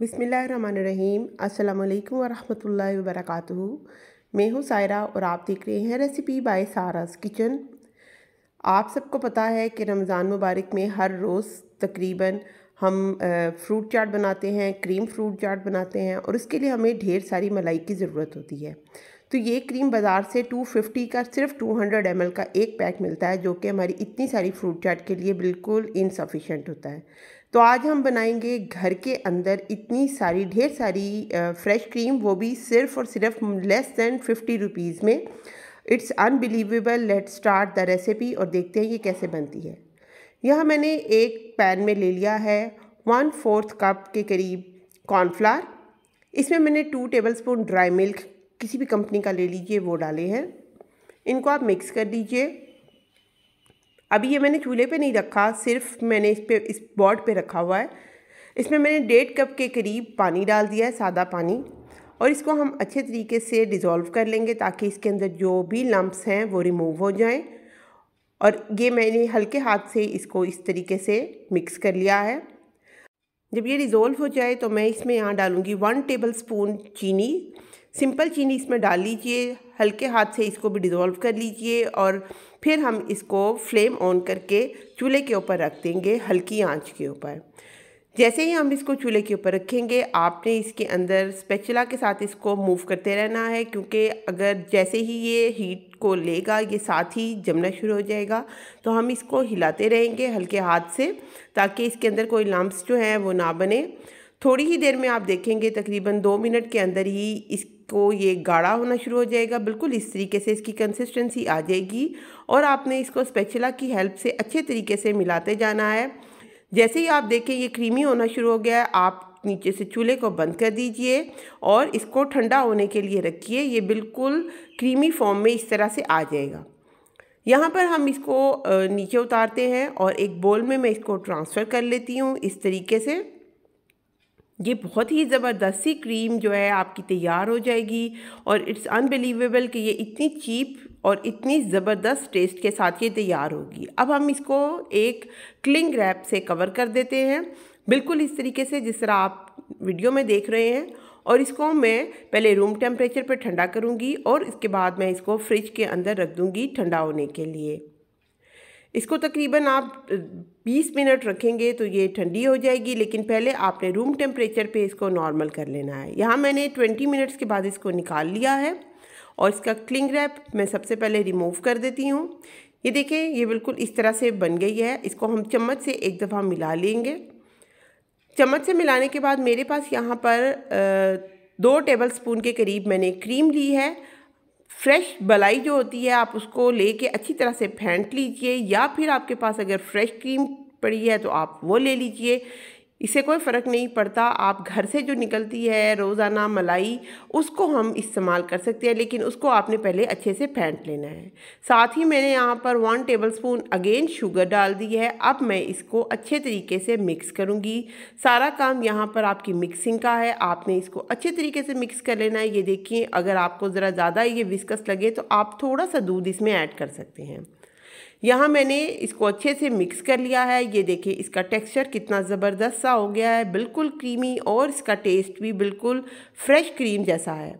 बिसमीम् अल्लाम वरहमल वरक मैं हूँ सायरा और आप देख रहे हैं रेसिपी बाय सारास किचन आप सबको पता है कि रमज़ान मुबारक में हर रोज़ तकरीबन हम फ्रूट चाट बनाते हैं क्रीम फ्रूट चाट बनाते हैं और इसके लिए हमें ढेर सारी मलाई की ज़रूरत होती है तो ये क्रीम बाज़ार से 250 का सिर्फ 200 ml का एक पैक मिलता है जो कि हमारी इतनी सारी फ्रूट चाट के लिए बिल्कुल इनसफिशेंट होता है तो आज हम बनाएंगे घर के अंदर इतनी सारी ढेर सारी फ्रेश क्रीम वो भी सिर्फ और सिर्फ लेस दैन फिफ्टी रुपीज़ में it's unbelievable let start the recipe और देखते हैं ये कैसे बनती है यह मैंने एक पैन में ले लिया है वन फोर्थ कप के करीब कॉर्नफ्लार इसमें मैंने two tablespoon dry milk किसी भी कंपनी का ले लीजिए वो डाले हैं इनको आप मिक्स कर दीजिए अभी ये मैंने चूल्हे पे नहीं रखा सिर्फ मैंने इस पर इस बॉट पे रखा हुआ है इसमें मैंने डेढ़ कप के करीब पानी डाल दिया है सादा पानी और इसको हम अच्छे तरीके से डिज़ोल्व कर लेंगे ताकि इसके अंदर जो भी लम्ब्स हैं वो रिमूव हो जाएं और ये मैंने हल्के हाथ से इसको इस तरीके से मिक्स कर लिया है जब ये डिज़ोल्व हो जाए तो मैं इसमें यहाँ डालूँगी वन टेबल स्पून चीनी सिंपल चीनी इसमें डाल लीजिए हल्के हाथ से इसको भी डिज़ोल्व कर लीजिए और फिर हम इसको फ्लेम ऑन करके चूल्हे के ऊपर रख देंगे हल्की आंच के ऊपर जैसे ही हम इसको चूल्हे के ऊपर रखेंगे आपने इसके अंदर स्पेचुला के साथ इसको मूव करते रहना है क्योंकि अगर जैसे ही ये हीट को लेगा ये साथ ही जमना शुरू हो जाएगा तो हम इसको हिलाते रहेंगे हल्के हाथ से ताकि इसके अंदर कोई लम्ब्स जो हैं वो ना बने थोड़ी ही देर में आप देखेंगे तकरीबन दो मिनट के अंदर ही इस इसको ये गाढ़ा होना शुरू हो जाएगा बिल्कुल इस तरीके से इसकी कंसिस्टेंसी आ जाएगी और आपने इसको स्पेचुला की हेल्प से अच्छे तरीके से मिलाते जाना है जैसे ही आप देखें ये क्रीमी होना शुरू हो गया है आप नीचे से चूल्हे को बंद कर दीजिए और इसको ठंडा होने के लिए रखिए ये बिल्कुल क्रीमी फॉर्म में इस तरह से आ जाएगा यहाँ पर हम इसको नीचे उतारते हैं और एक बोल में मैं इसको ट्रांसफ़र कर लेती हूँ इस तरीके से ये बहुत ही ज़बरदस्ती क्रीम जो है आपकी तैयार हो जाएगी और इट्स अनबिलीवेबल कि ये इतनी चीप और इतनी ज़बरदस्त टेस्ट के साथ ये तैयार होगी अब हम इसको एक क्लिंग रैप से कवर कर देते हैं बिल्कुल इस तरीके से जिस तरह आप वीडियो में देख रहे हैं और इसको मैं पहले रूम टेम्परेचर पर ठंडा करूँगी और इसके बाद मैं इसको फ्रिज के अंदर रख दूँगी ठंडा होने के लिए इसको तकरीबन आप 20 मिनट रखेंगे तो ये ठंडी हो जाएगी लेकिन पहले आपने रूम टेम्परेचर पे इसको नॉर्मल कर लेना है यहाँ मैंने 20 मिनट्स के बाद इसको निकाल लिया है और इसका क्लिंग रैप मैं सबसे पहले रिमूव कर देती हूँ ये देखें ये बिल्कुल इस तरह से बन गई है इसको हम चम्मच से एक दफ़ा मिला लेंगे चम्मच से मिलाने के बाद मेरे पास यहाँ पर दो टेबल स्पून के करीब मैंने क्रीम ली है फ्रेश बलाई जो होती है आप उसको लेके अच्छी तरह से फेंट लीजिए या फिर आपके पास अगर फ्रेश क्रीम पड़ी है तो आप वो ले लीजिए इसे कोई फ़र्क नहीं पड़ता आप घर से जो निकलती है रोज़ाना मलाई उसको हम इस्तेमाल कर सकते हैं लेकिन उसको आपने पहले अच्छे से फेंट लेना है साथ ही मैंने यहाँ पर वन टेबलस्पून अगेन शुगर डाल दी है अब मैं इसको अच्छे तरीके से मिक्स करूँगी सारा काम यहाँ पर आपकी मिक्सिंग का है आपने इसको अच्छे तरीके से मिक्स कर लेना है ये देखिए अगर आपको ज़रा ज़्यादा ये विस्कस लगे तो आप थोड़ा सा दूध इसमें ऐड कर सकते हैं यहाँ मैंने इसको अच्छे से मिक्स कर लिया है ये देखिए इसका टेक्सचर कितना ज़बरदस्त सा हो गया है बिल्कुल क्रीमी और इसका टेस्ट भी बिल्कुल फ्रेश क्रीम जैसा है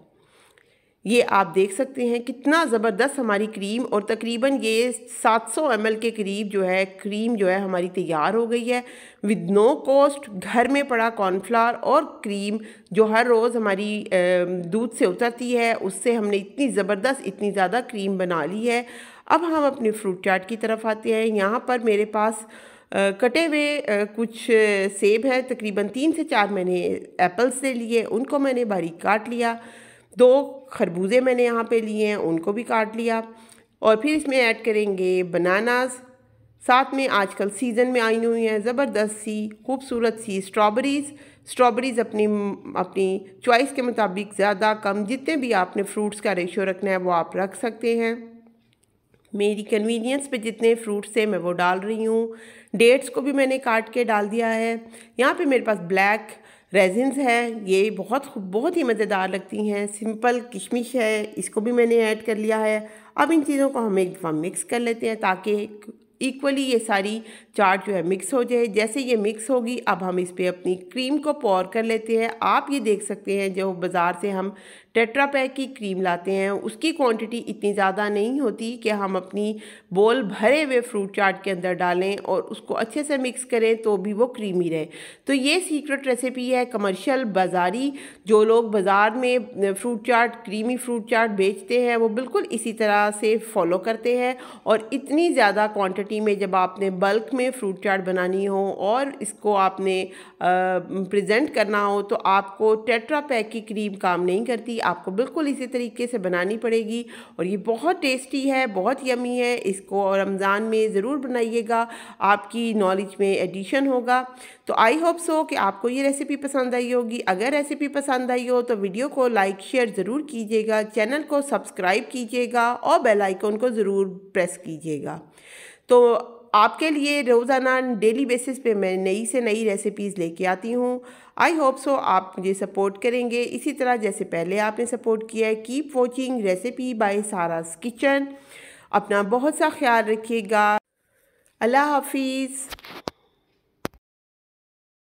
ये आप देख सकते हैं कितना ज़बरदस्त हमारी क्रीम और तकरीबन ये 700 सौ के करीब जो है क्रीम जो है हमारी तैयार हो गई है विद नो कॉस्ट घर में पड़ा कॉर्नफ्लावर और क्रीम जो हर रोज़ हमारी दूध से उतरती है उससे हमने इतनी ज़बरदस्त इतनी ज़्यादा क्रीम बना ली है अब हम अपनी फ्रूट चाट की तरफ आते हैं यहाँ पर मेरे पास कटे हुए कुछ सेब है तकरीबन तीन से चार मैंने एप्पल्स ले लिए उनको मैंने बारीक काट लिया दो खरबूजे मैंने यहाँ पे लिए हैं उनको भी काट लिया और फिर इसमें ऐड करेंगे बनानास साथ में आजकल सीज़न में आई हुई हैं ज़बरदस्त सी खूबसूरत सी स्ट्रॉबेरीज़ स्ट्रॉबेरीज़ अपनी अपनी चॉइस के मुताबिक ज़्यादा कम जितने भी आपने फ्रूट्स का रेशो रखना है वो आप रख सकते हैं मेरी कन्वीनियंस पे जितने फ्रूट्स हैं मैं वो डाल रही हूँ डेट्स को भी मैंने काट के डाल दिया है यहाँ पे मेरे पास ब्लैक रेजिन्स हैं ये बहुत बहुत ही मज़ेदार लगती हैं सिंपल किशमिश है इसको भी मैंने ऐड कर लिया है अब इन चीज़ों को हम एक दफ़ा मिक्स कर लेते हैं ताकि इक्वली ये सारी चाट जो है मिक्स हो जाए जैसे ये मिक्स होगी अब हम इस पर अपनी क्रीम को पोर कर लेते हैं आप ये देख सकते हैं जो बाज़ार से हम पैक की क्रीम लाते हैं उसकी क्वांटिटी इतनी ज़्यादा नहीं होती कि हम अपनी बोल भरे हुए फ्रूट चाट के अंदर डालें और उसको अच्छे से मिक्स करें तो भी वो क्रीमी रहे तो ये सीक्रेट रेसिपी है कमर्शियल बाज़ारी जो लोग बाज़ार में fruit chaat creamy fruit chaat बेचते हैं वो बिल्कुल इसी तरह से फॉलो करते हैं और इतनी ज़्यादा क्वान्टिटी में जब आपने बल्क में फ्रूट चाट बनानी हो और इसको आपने प्रजेंट करना हो तो आपको टेट्रा पैक की क्रीम काम नहीं करती आपको बिल्कुल इसी तरीके से बनानी पड़ेगी और ये बहुत टेस्टी है बहुत यमी है इसको रमज़ान में ज़रूर बनाइएगा आपकी नॉलेज में एडिशन होगा तो आई होप सो कि आपको ये रेसिपी पसंद आई होगी अगर रेसिपी पसंद आई हो तो वीडियो को लाइक शेयर ज़रूर कीजिएगा चैनल को सब्सक्राइब कीजिएगा और बेल को ज़रूर प्रेस कीजिएगा तो आपके लिए रोज़ाना डेली बेसिस पे मैं नई से नई रेसिपीज़ लेके आती हूँ आई होप सो आप मुझे सपोर्ट करेंगे इसी तरह जैसे पहले आपने सपोर्ट किया है keep watching recipe by Sara's kitchen अपना बहुत सा ख्याल रखिएगा अल्लाह हाफिज़